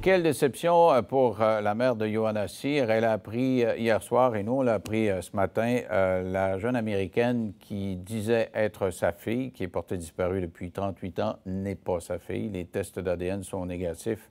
Quelle déception euh, pour euh, la mère de Johanna Sir. Elle a appris euh, hier soir, et nous on l'a appris ce matin, la jeune Américaine qui disait être sa fille, qui est portée disparue depuis 38 ans, n'est pas sa fille. Les tests d'ADN sont négatifs.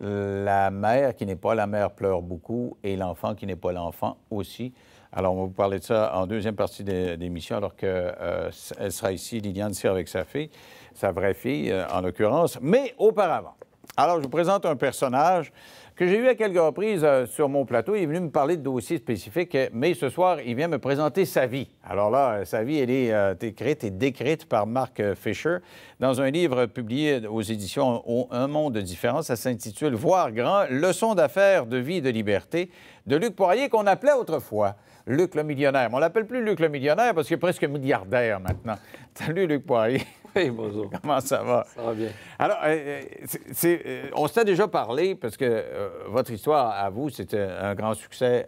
La mère qui n'est pas la mère pleure beaucoup et l'enfant qui n'est pas l'enfant aussi. Alors, on va vous parler de ça en deuxième partie de l'émission, alors qu'elle sera ici, Liliane, Sir avec sa fille, sa vraie fille en l'occurrence, mais auparavant. Alors, je vous présente un personnage que j'ai eu à quelques reprises euh, sur mon plateau. Il est venu me parler de dossiers spécifiques, mais ce soir, il vient me présenter sa vie. Alors là, euh, sa vie, elle est euh, écrite et décrite par Mark Fisher dans un livre publié aux éditions Un monde différence Ça s'intitule Voir grand, leçon d'affaires de vie et de liberté de Luc Poirier qu'on appelait autrefois. Luc le millionnaire. Mais on l'appelle plus Luc le millionnaire parce qu'il est presque milliardaire maintenant. Salut Luc Poirier. bonjour. Comment ça va? Ça va bien. Alors, euh, euh, euh, on s'est déjà parlé, parce que votre histoire, à vous, c'était un grand succès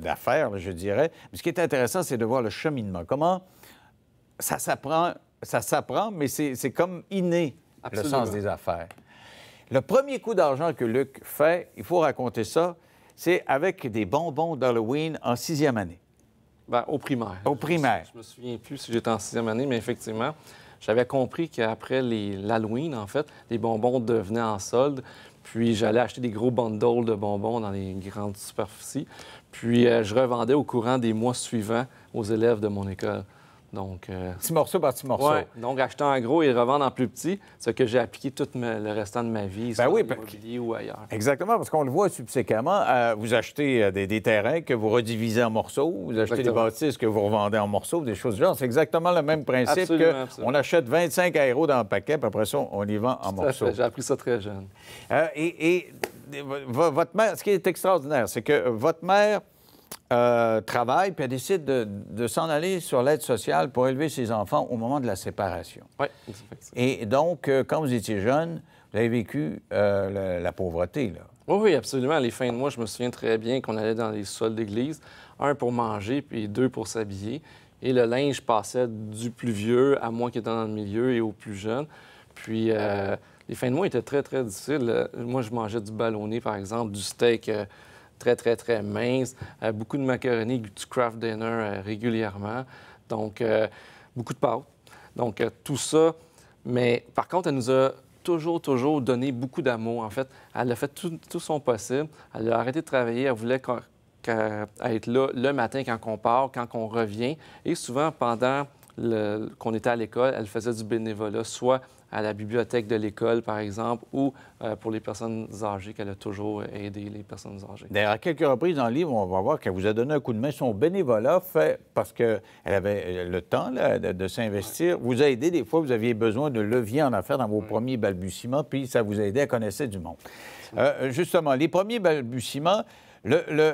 d'affaires, je dirais. Mais ce qui est intéressant, c'est de voir le cheminement. Comment ça s'apprend, ça s'apprend, mais c'est comme inné, le sens des affaires. Le premier coup d'argent que Luc fait, il faut raconter ça, c'est avec des bonbons d'Halloween en sixième année. Ben au primaire. Au primaire. Je, ne me souviens plus si j'étais en sixième année, mais effectivement, j'avais compris qu'après l'Halloween, en fait, les bonbons devenaient en solde. Puis j'allais acheter des gros bundles de bonbons dans les grandes superficies. Puis euh, je revendais au courant des mois suivants aux élèves de mon école. Donc, euh, Petit morceau par petit morceau. Donc, acheter en gros et revendre en plus petit, ce que j'ai appliqué tout le restant de ma vie, ben sur oui, l'immobilier ou ailleurs. Exactement, parce qu'on le voit subséquemment, euh, vous achetez euh, des, terrains que vous redivisez en morceaux, vous achetez des bâtisses que vous revendez en morceaux, des choses du genre. C'est exactement le même principe que on achète 25 aéros dans un paquet, puis après ça, on les vend en tout morceaux. J'ai appris ça très jeune. et, et votre mère, ce qui est extraordinaire, c'est que votre mère euh, travaille, puis elle décide de, s'en aller sur l'aide sociale pour élever ses enfants au moment de la séparation. Oui, Et donc, euh, quand vous étiez jeune, vous avez vécu euh, la, pauvreté, là. Oui, oui, absolument. les fins de mois, je me souviens très bien qu'on allait dans les sols d'église, un pour manger, puis deux pour s'habiller. Et le linge passait du plus vieux à moi qui étais dans le milieu et au plus jeune. Puis les fins de mois étaient très, très difficiles. Moi, je mangeais du ballonné, par exemple, du steak très, très, très mince, euh, beaucoup de macaroni, du craft dinner euh, régulièrement, donc euh, beaucoup de pâtes. Donc, tout ça. Mais par contre, elle nous a toujours, toujours donné beaucoup d'amour. En fait, elle a fait tout, tout, son possible. Elle a arrêté de travailler. Elle voulait être là le matin quand on part, quand on revient. Et souvent, pendant qu'on était à l'école, elle faisait du bénévolat, soit à la bibliothèque de l'école, par exemple, ou euh, pour les personnes âgées, qu'elle a toujours aidé les personnes âgées. D'ailleurs, à quelques reprises dans le livre, on va voir qu'elle vous a donné un coup de main. Son bénévolat fait parce qu'elle avait euh, le temps de, s'investir. Vous a aidé des fois, vous aviez besoin de levier en affaires dans vos premiers balbutiements, puis ça vous a aidé à connaître du monde. Euh, justement, les premiers balbutiements, à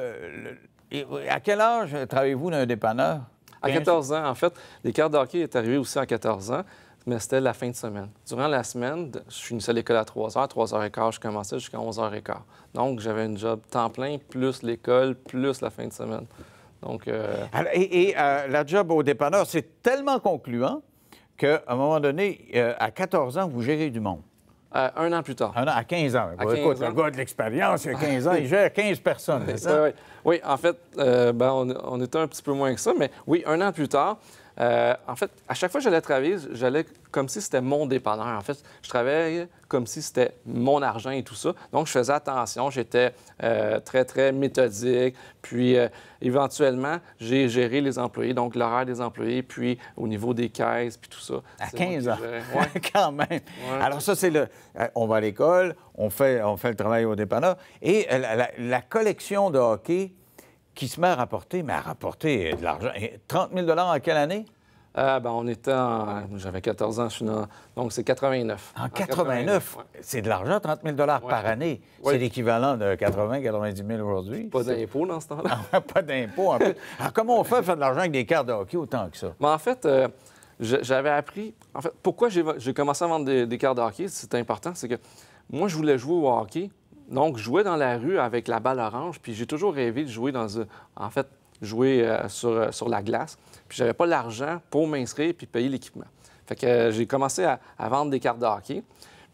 quel âge travaillez-vous dans un dépanneur? À 14 ans, en fait, l'écart cartes est arrivé aussi à 14 ans, mais c'était la fin de semaine. Durant la semaine, je finissais l'école à 3 h, 3 h quart, je commençais jusqu'à 11 h quart. Donc, j'avais un job temps plein, plus l'école, plus la fin de semaine. Donc, euh, Et, euh, la job au dépanneur, c'est tellement concluant qu'à un moment donné, euh, à 14 ans, vous gérez du monde. Euh, un an plus tard. Un an, à 15 ans. Écoute, le gars de l'expérience, il y a 15 ans, il gère 15 personnes, ça? Oui, en fait, euh, ben, on, on, était un petit peu moins que ça, mais oui, un an plus tard, euh, en fait, à chaque fois que j'allais travailler, j'allais comme si c'était mon dépanneur. En fait, je travaillais comme si c'était mon argent et tout ça. Donc, je faisais attention, j'étais euh, très, très méthodique. Puis, euh, éventuellement, j'ai géré les employés, donc l'horaire des employés, puis au niveau des caisses, puis tout ça. À 15 ans? Ouais. Quand même! Alors, ça, c'est le... On va à l'école, on fait, on fait le travail au dépanneur. Et la collection de hockey qui se met à rapporter, mais à rapporter de l'argent. 30 000 en quelle année? Euh, ben, on était en... J'avais 14 ans, je suis dans... Donc, c'est 89. En 89? C'est de l'argent, 30 000 par année. C'est l'équivalent de 80, 90 000 aujourd'hui. Pas d'impôt dans ce temps-là. Ah, pas d'impôts, en plus. Alors, comment on fait faire de l'argent avec des cartes de hockey autant que ça? Mais en fait, euh, j'avais appris... En fait, pourquoi j'ai commencé à vendre des, des cartes de hockey, c'est important, c'est que moi, je voulais jouer au hockey, donc, je jouais dans la rue avec la balle orange, puis j'ai toujours rêvé de jouer dans un... En fait, jouer euh, euh, sur, la glace. Puis je n'avais pas l'argent pour m'inscrire puis payer l'équipement. Fait que euh, j'ai commencé à, vendre des cartes de hockey.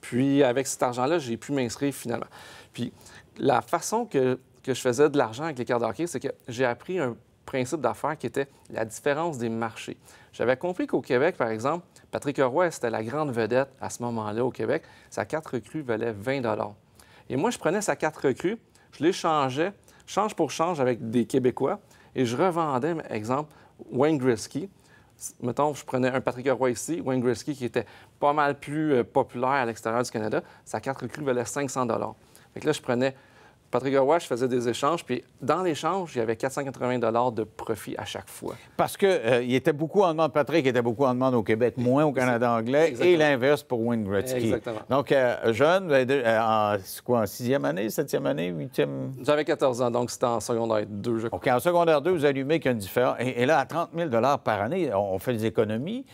Puis avec cet argent-là, j'ai pu m'inscrire finalement. Puis la façon que, que je faisais de l'argent avec les cartes de hockey, c'est que j'ai appris un principe d'affaires qui était la différence des marchés. J'avais compris qu'au Québec, par exemple, Patrick Roy, c'était la grande vedette à ce moment-là au Québec. Sa carte recrue valait 20 et moi, je prenais sa carte recrue, je l'échangeais, change pour change avec des Québécois, et je revendais, exemple, Wayne Gretzky. Mettons, je prenais un Patrick Roy ici, Wayne Gretzky, qui était pas mal plus euh, populaire à l'extérieur du Canada. Sa carte recrue valait 500 Fait que là, je prenais Patrick Awash faisait des échanges, puis dans l'échange, il y avait 480 de profit à chaque fois. Parce qu'il euh, il était beaucoup en demande, Patrick était beaucoup en demande au Québec, moins au Canada anglais, et l'inverse pour Wayne Gretzky. Exactement. Donc, euh, jeune, euh, quoi, en sixième année, septième année, huitième? J'avais 14 ans, donc c'était en secondaire 2, je crois. OK, en secondaire 2, vous allumez qu'il y a une différence. Et, là, à 30 000 par année, on fait des économies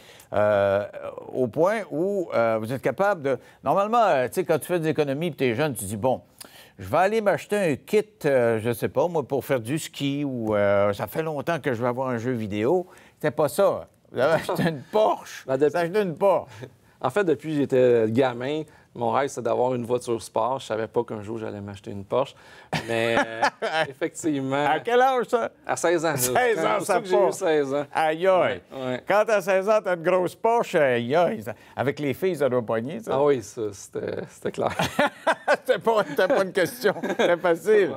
au point où vous êtes capable de... Normalement, tu sais, quand tu fais des économies, tu es jeune, tu dis, bon je vais aller m'acheter un kit, je euh, je sais pas, moi, pour faire du ski ou euh, ça fait longtemps que je vais avoir un jeu vidéo. C'était pas ça. J'avais acheté une Porsche. Ben, J'avais acheté une Porsche. En fait, depuis que j'étais gamin, mon rêve, c'est d'avoir une voiture sport. Je savais pas qu'un jour, j'allais m'acheter une Porsche. Mais euh, effectivement. À quel âge, ça? À 16 ans. 16 ans, ça fait 16 ans. Aïe, aïe. Quand à 16 ans, t'as une grosse Porsche, aïe, aïe. Avec les filles, ça doit pogner, ça. Ah oui, ça, c'était clair. c'était pas, pas, une question. C'était facile.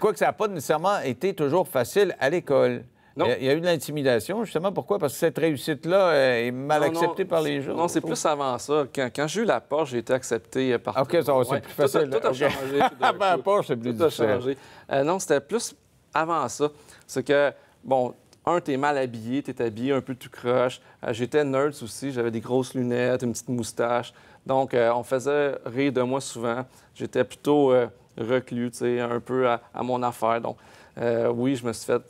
Quoique ça n'a pas nécessairement été toujours facile à l'école. Il y a eu de l'intimidation, justement. Pourquoi? Parce que cette réussite-là euh, est mal acceptée par les gens. Non, c'est plus avant ça. Quand, j'ai eu la Porsche, j'ai été accepté euh, par ah, OK, c'est plus facile. Tout a, changé. Ah, ben, Porsche, c'est plus euh, non, c'était plus avant ça. C'est que, bon, un, t'es mal habillé, t'es habillé un peu tout croche. J'étais nerd aussi, j'avais des grosses lunettes, une petite moustache. Donc, on faisait rire de moi souvent. J'étais plutôt reclus, tu sais, un peu à, mon affaire. Donc, oui, je me suis fait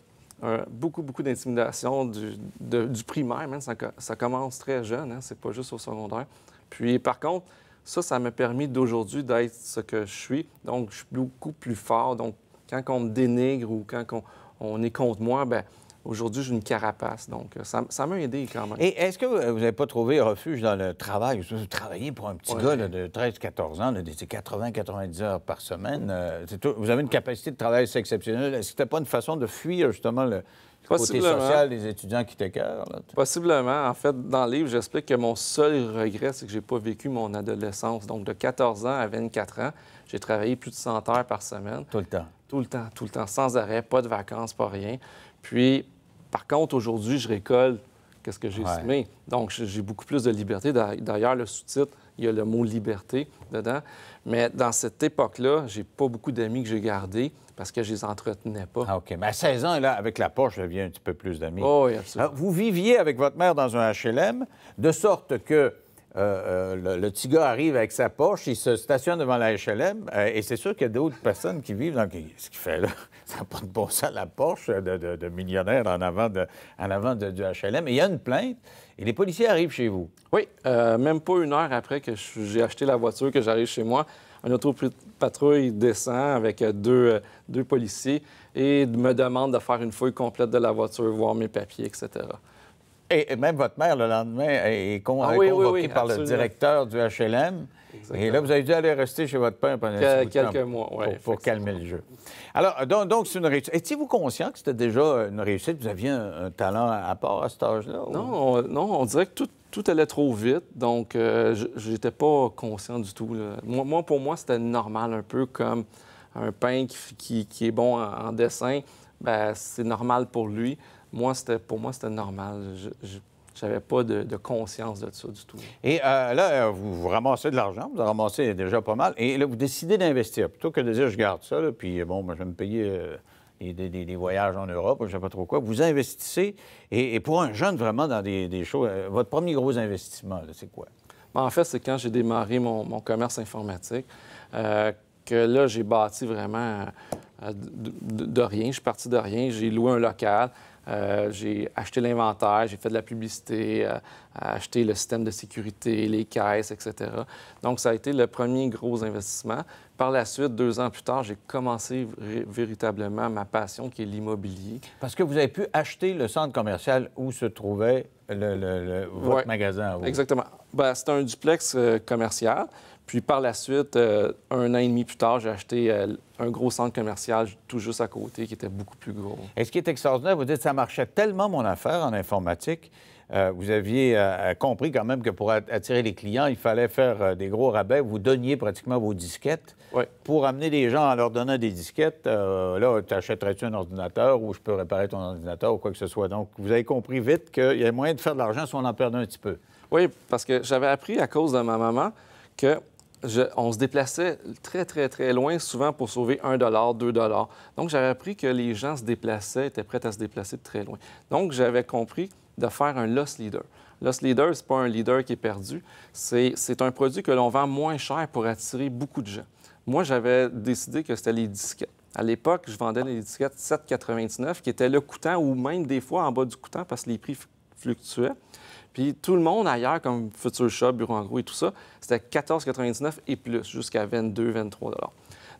beaucoup, beaucoup d'intimidation du, du, primaire, même. Ça, commence très jeune, hein, c'est pas juste au secondaire. Puis par contre, ça, ça m'a permis d'aujourd'hui d'être ce que je suis. Donc, je suis beaucoup plus fort. Donc, quand on me dénigre ou quand on, on est contre moi, ben Aujourd'hui, j'ai une carapace, donc euh, ça, m'a aidé quand même. Et est-ce que vous n'avez pas trouvé refuge dans le travail? Vous travaillez pour un petit gars de 13-14 ans, c'est 80-90 heures par semaine. Euh, vous avez une capacité de travail exceptionnelle. Est-ce que ce pas une façon de fuir justement le, côté social des étudiants qui t'écœurent? Possiblement. En fait, dans le livre, j'explique que mon seul regret, c'est que je n'ai pas vécu mon adolescence. Donc, de 14 ans à 24 ans, j'ai travaillé plus de 100 heures par semaine. Tout le temps? Tout le temps, tout le temps, sans arrêt, pas de vacances, pas rien. Puis, par contre, aujourd'hui, je récolte qu'est-ce que j'ai semé. Donc, j'ai beaucoup plus de liberté. D'ailleurs, le sous-titre, il y a le mot liberté dedans. Mais dans cette époque-là, j'ai pas beaucoup d'amis que j'ai gardés parce que je les entretenais pas. Ah, OK. Mais à 16 ans, là, avec la poche, je deviens un petit peu plus d'amis. Oh, oui, absolument. vous viviez avec votre mère dans un HLM, de sorte que euh, euh, le, le, arrive avec sa poche, il se stationne devant la HLM, euh, et c'est sûr qu'il y a d'autres personnes qui vivent dans ce qu'il fait là. Ça n'a pas de bon sens, la poche de, millionnaire en avant, de, en avant du HLM. Et il y a une plainte, et les policiers arrivent chez vous. Oui, même pas une heure après que j'ai acheté la voiture, que j'arrive chez moi, un autre patrouille descend avec deux, deux policiers et me demande de faire une fouille complète de la voiture, voir mes papiers, etc. Et même votre mère, le lendemain, est ah convoquée par le directeur du HLM. Et là, vous avez dû aller rester chez votre père pendant quelques mois pour, calmer le jeu. Alors, donc, c'est une réussite. Étiez-vous conscient que c'était déjà une réussite? Vous aviez un, talent à part à cet âge-là? Non, on, dirait que tout, allait trop vite, donc euh, je n'étais pas conscient du tout. Moi, pour moi, c'était normal, un peu comme un pain qui, est bon en, en dessin, ben, c'est normal pour lui moi, pour moi, c'était normal. Je, n'avais J'avais pas de, conscience de ça du tout. Et euh, là, euh, vous, ramassez de l'argent, vous en ramassez déjà pas mal, et là, vous décidez d'investir. Plutôt que de dire, je garde ça, puis euh, bon, moi, je vais me payer des, voyages en Europe, je sais pas trop quoi. Vous investissez, et, pour un jeune, vraiment, dans des, choses... votre premier gros investissement, c'est quoi? Ben, en fait, c'est quand j'ai démarré mon, commerce informatique que là, j'ai bâti vraiment de rien. Je suis parti de rien, j'ai loué un local. Euh, j'ai acheté l'inventaire, j'ai fait de la publicité, euh, acheté le système de sécurité, les caisses, etc. Donc, ça a été le premier gros investissement. Par la suite, deux ans plus tard, j'ai commencé véritablement ma passion qui est l'immobilier. Parce que vous avez pu acheter le centre commercial où se trouvait le, votre magasin. Vous. Exactement. Ben, c'était un duplex euh, commercial. Puis par la suite, un an et demi plus tard, j'ai acheté un gros centre commercial tout juste à côté qui était beaucoup plus gros. Et ce qui est extraordinaire, vous dites, ça marchait tellement mon affaire en informatique. Euh, vous aviez euh, compris quand même que pour attirer les clients, il fallait faire euh, des gros rabais. Vous donniez pratiquement vos disquettes. Pour amener les gens en leur donnant des disquettes, là, tu achèterais-tu un ordinateur ou je peux réparer ton ordinateur ou quoi que ce soit. Donc, vous avez compris vite qu'il y a moyen de faire de l'argent si on en perdait un petit peu. Oui, parce que j'avais appris à cause de ma maman que on se déplaçait très, très, très loin, souvent pour sauver 1 2 Donc, j'avais appris que les gens se déplaçaient, étaient prêts à se déplacer de très loin. Donc, j'avais compris de faire un loss leader. Loss leader, ce pas un leader qui est perdu, c'est un produit que l'on vend moins cher pour attirer beaucoup de gens. Moi, j'avais décidé que c'était les disquettes. À l'époque, je vendais les disquettes 7,99 qui étaient le coûtant ou même des fois en bas du coûtant parce que les prix fluctuait. Puis tout le monde ailleurs, comme Future Shop, Bureau en gros et tout ça, c'était 14,99 et plus, jusqu'à 22, 23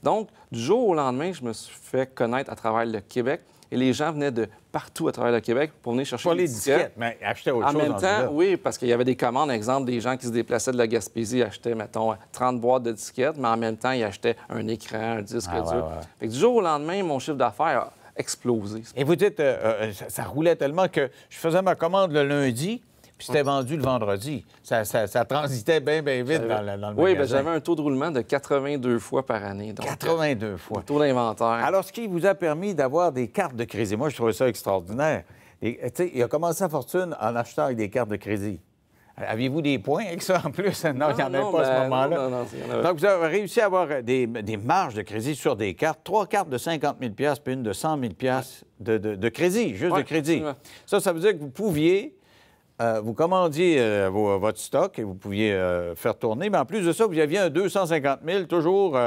Donc, du jour au lendemain, je me suis fait connaître à travers le Québec. Et les gens venaient de partout à travers le Québec pour venir chercher Pas les disquettes, mais acheter autre chose. En même temps, oui, parce qu'il y avait des commandes, exemple, des gens qui se déplaçaient de la Gaspésie achetaient, mettons, 30 boîtes de disquettes, mais en même temps, ils achetaient un écran, un disque ah, dur. du jour au lendemain, mon chiffre d'affaires explosé. Et vous dites, euh, euh, ça, roulait tellement que je faisais ma commande le lundi, puis c'était vendu le vendredi. Ça, transitait bien, bien vite dans, le, oui, ben, j'avais un taux de roulement de 82 fois par année. 82 euh, fois. Taux d'inventaire. Alors, ce qui vous a permis d'avoir des cartes de crédit. Moi, je trouvais ça extraordinaire. il a commencé sa fortune en achetant avec des cartes de crédit avez vous des points avec ça en plus? Non, il n'y en avait pas à ce ben, moment-là. Donc, vous avez réussi à avoir euh, des, marges de crédit sur des cartes. Trois cartes de 50 000 puis une de 100 000 de, de, crédit, juste de crédit. Ça, ça veut dire que vous pouviez euh, vous commandiez euh, euh, votre stock et vous pouviez faire tourner, mais en plus de ça, vous aviez un 250 000 toujours.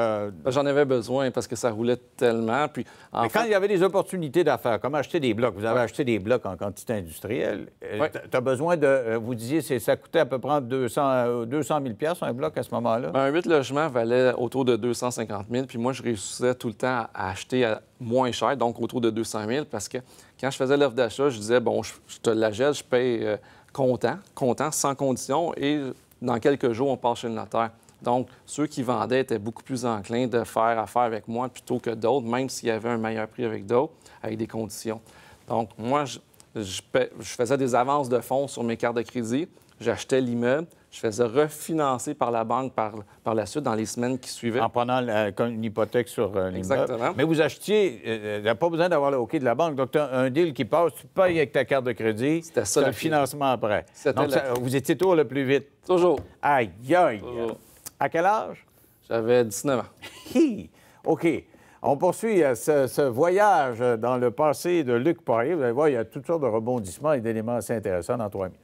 J'en avais besoin parce que ça roulait tellement. Puis, quand il y avait des opportunités d'affaires, comme acheter des blocs, vous avez acheté des blocs en quantité industrielle. Tu as besoin de. Vous disiez, que ça coûtait à peu près 200, 200 000 un bloc à ce moment-là? Ben, un 8 logements valait autour de 250 000, puis moi, je réussissais tout le temps à acheter à moins cher, donc autour de 200 000, parce que quand je faisais l'offre d'achat, je disais, bon, je, te la gèle, je paye content, content, sans condition, et dans quelques jours, on part chez le notaire. Donc, ceux qui vendaient étaient beaucoup plus enclins de faire affaire avec moi plutôt que d'autres, même s'il y avait un meilleur prix avec d'autres, avec des conditions. Donc, moi, je, je faisais des avances de fonds sur mes cartes de crédit, j'achetais l'immeuble, je faisais refinancer par la banque par, la suite dans les semaines qui suivaient. En prenant euh, une hypothèque sur euh, Exactement. Mais vous achetiez, il n'y a pas besoin d'avoir le OK de la banque. Donc, tu as un deal qui passe, tu payes avec ta carte de crédit. C'était ça. le financement après. Donc, vous étiez toujours le plus vite. Toujours. Aïe, aïe. Toujours. À quel âge? J'avais 19 ans. OK. On poursuit euh, ce, ce, voyage euh, dans le passé de Luc Poirier. Vous allez voir, il y a toutes sortes de rebondissements et d'éléments assez intéressants dans trois minutes.